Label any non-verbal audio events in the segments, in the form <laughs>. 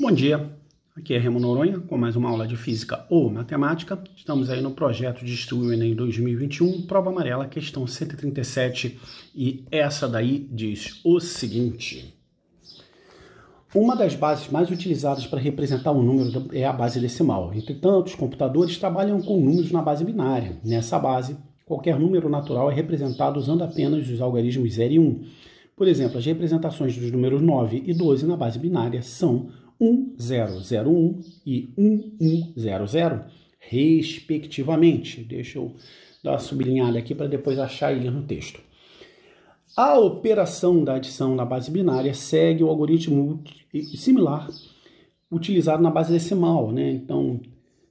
Bom dia, aqui é Remo Noronha com mais uma aula de Física ou Matemática. Estamos aí no projeto de estudo Enem 2021, prova amarela, questão 137, e essa daí diz o seguinte. Uma das bases mais utilizadas para representar um número é a base decimal. Entretanto, os computadores trabalham com números na base binária. Nessa base, qualquer número natural é representado usando apenas os algarismos 0 e 1. Por exemplo, as representações dos números 9 e 12 na base binária são 1001 e 1100, respectivamente. Deixa eu dar uma sublinhada aqui para depois achar ele no texto. A operação da adição na base binária segue o algoritmo similar utilizado na base decimal, né? Então,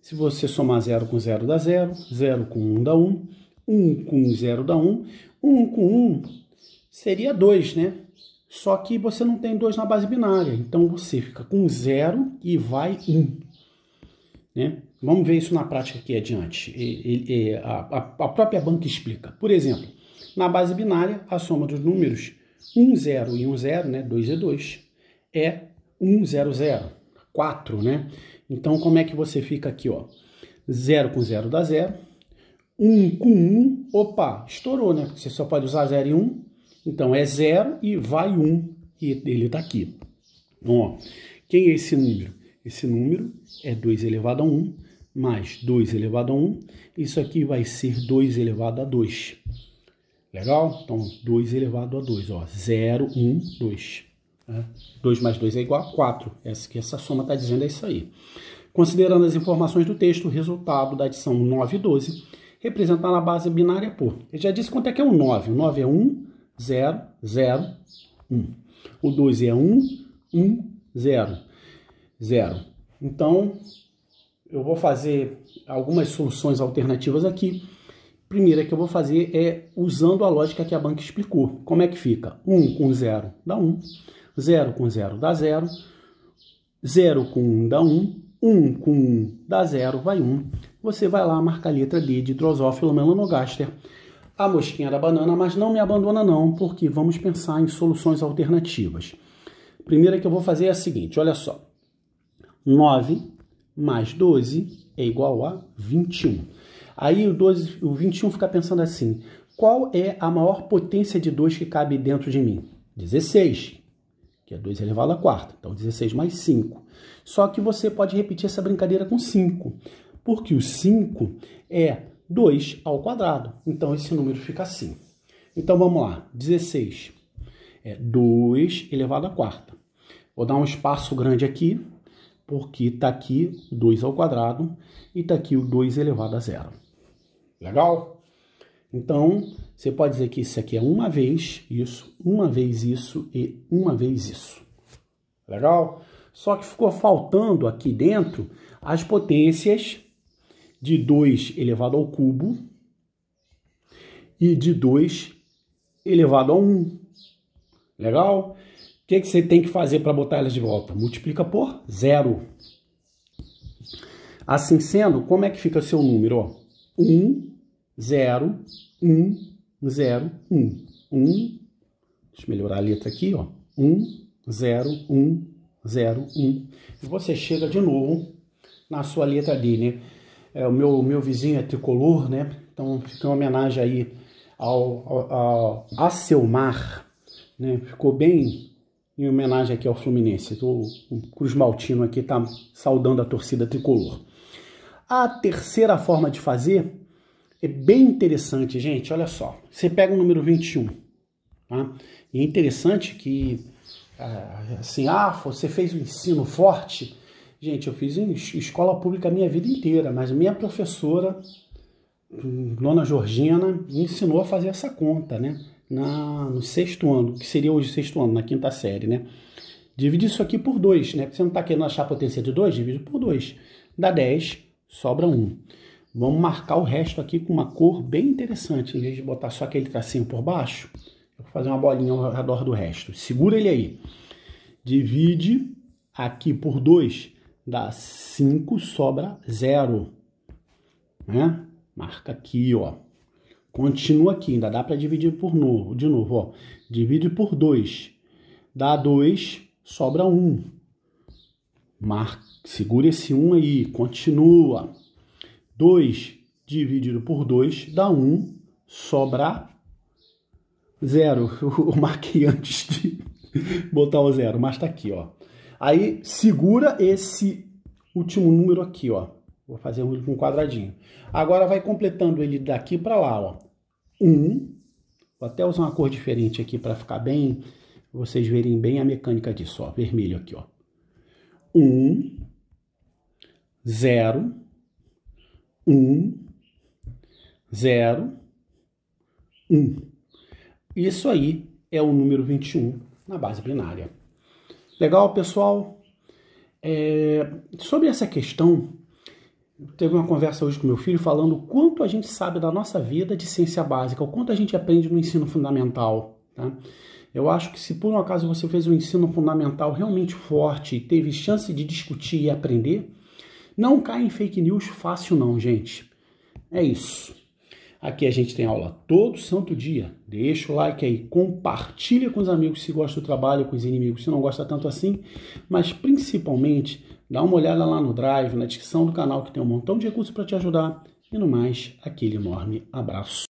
se você somar 0 com 0 dá 0, 0 com 1 um dá 1, um, 1 um com 0 dá 1, 1 com 1 seria 2, né? Só que você não tem 2 na base binária, então você fica com 0 e vai 1. Um, né? Vamos ver isso na prática aqui adiante. E, e, a, a própria banca explica. Por exemplo, na base binária, a soma dos números 1, 0 e 1, 0, né? 2 e 2, é 1, 0, 0, 4, né? Então, como é que você fica aqui, 0 com 0 dá 0. 1 com 1, opa, estourou, né? você só pode usar 0 e 1. Então é zero e vai um, e ele está aqui. Então, ó, quem é esse número? Esse número é 2 elevado a 1 mais 2 elevado a 1. Isso aqui vai ser 2 elevado a 2. Legal? Então, 2 elevado a 2, ó, 0, 1, 2. 2 mais 2 é igual a 4. Essa, que essa soma está dizendo é isso aí. Considerando as informações do texto, o resultado da adição 9 e 12 representar na base binária por. Eu já disse quanto é que é o 9. O 9 é 1, 0, 0, 1. O 2 é 1, 1, 0, 0. Então, eu vou fazer algumas soluções alternativas aqui. Primeira que eu vou fazer é usando a lógica que a banca explicou. Como é que fica? 1 com 0 dá 1, 0 com 0 dá 0, 0 com 1 dá 1, 1 com 1 dá 0, vai 1. Você vai lá, marcar a letra D de Drosophila melanogaster a mosquinha da banana, mas não me abandona não, porque vamos pensar em soluções alternativas. primeira que eu vou fazer é a seguinte, olha só. 9 mais 12 é igual a 21. Aí o, 12, o 21 fica pensando assim, qual é a maior potência de 2 que cabe dentro de mim? 16, que é 2 elevado a quarta. Então, 16 mais 5. Só que você pode repetir essa brincadeira com 5, porque o 5 é 2 ao quadrado. Então esse número fica assim. Então vamos lá, 16 é 2 elevado à quarta. Vou dar um espaço grande aqui, porque está aqui 2 ao quadrado e está aqui o 2 elevado a zero. Legal? Então, você pode dizer que isso aqui é uma vez isso, uma vez isso e uma vez isso. Legal? Só que ficou faltando aqui dentro as potências de 2 elevado ao cubo e de 2 elevado a 1. Legal? O que, é que você tem que fazer para botar elas de volta? Multiplica por zero. Assim sendo, como é que fica seu número? 1, 0, 1, 0, 1. 1, deixa eu melhorar a letra aqui, 1, 0, 1, 0, 1. E você chega de novo na sua letra D, né? É, o meu, meu vizinho é tricolor, né? Então fica uma homenagem aí ao, ao, ao a seu mar, né? Ficou bem em homenagem aqui ao Fluminense. O, o Cruz Maltino aqui tá saudando a torcida tricolor. A terceira forma de fazer é bem interessante, gente. Olha só. Você pega o número 21. Tá? E é interessante que, ah, assim, ah, você fez um ensino forte Gente, eu fiz em escola pública a minha vida inteira, mas minha professora, Dona Georgina, me ensinou a fazer essa conta, né? Na, no sexto ano, que seria hoje sexto ano, na quinta série, né? Divide isso aqui por 2, né? Porque você não está querendo achar a potência de 2, divide por 2. Dá 10, sobra 1. Um. Vamos marcar o resto aqui com uma cor bem interessante. Em vez de botar só aquele tracinho por baixo, eu vou fazer uma bolinha ao redor do resto. Segura ele aí. Divide aqui por 2 dá 5, sobra 0. Né? Marca aqui, ó. Continua aqui, ainda dá para dividir por novo, de novo, ó. Divide por 2. Dá 2, sobra 1. Um. Marca, segura esse 1 um aí, continua. 2 dividido por 2 dá 1, um, sobra 0. <laughs> Eu marquei antes de <laughs> botar o 0, mas tá aqui, ó. Aí segura esse último número aqui, ó. Vou fazer um com um quadradinho. Agora vai completando ele daqui para lá, ó. Um. Vou até usar uma cor diferente aqui para ficar bem, vocês verem bem a mecânica disso, ó. Vermelho aqui, ó. 1 um, 0 1 0 1. Isso aí é o número 21 na base binária. Legal, pessoal? É, sobre essa questão, teve uma conversa hoje com meu filho falando o quanto a gente sabe da nossa vida de ciência básica, o quanto a gente aprende no ensino fundamental. Tá? Eu acho que se por um acaso você fez um ensino fundamental realmente forte e teve chance de discutir e aprender, não cai em fake news fácil não, gente. É isso. Aqui a gente tem aula todo santo dia. Deixa o like aí, compartilha com os amigos se gosta do trabalho, com os inimigos se não gosta tanto assim, mas principalmente dá uma olhada lá no Drive, na descrição do canal que tem um montão de recursos para te ajudar. E no mais, aquele enorme abraço.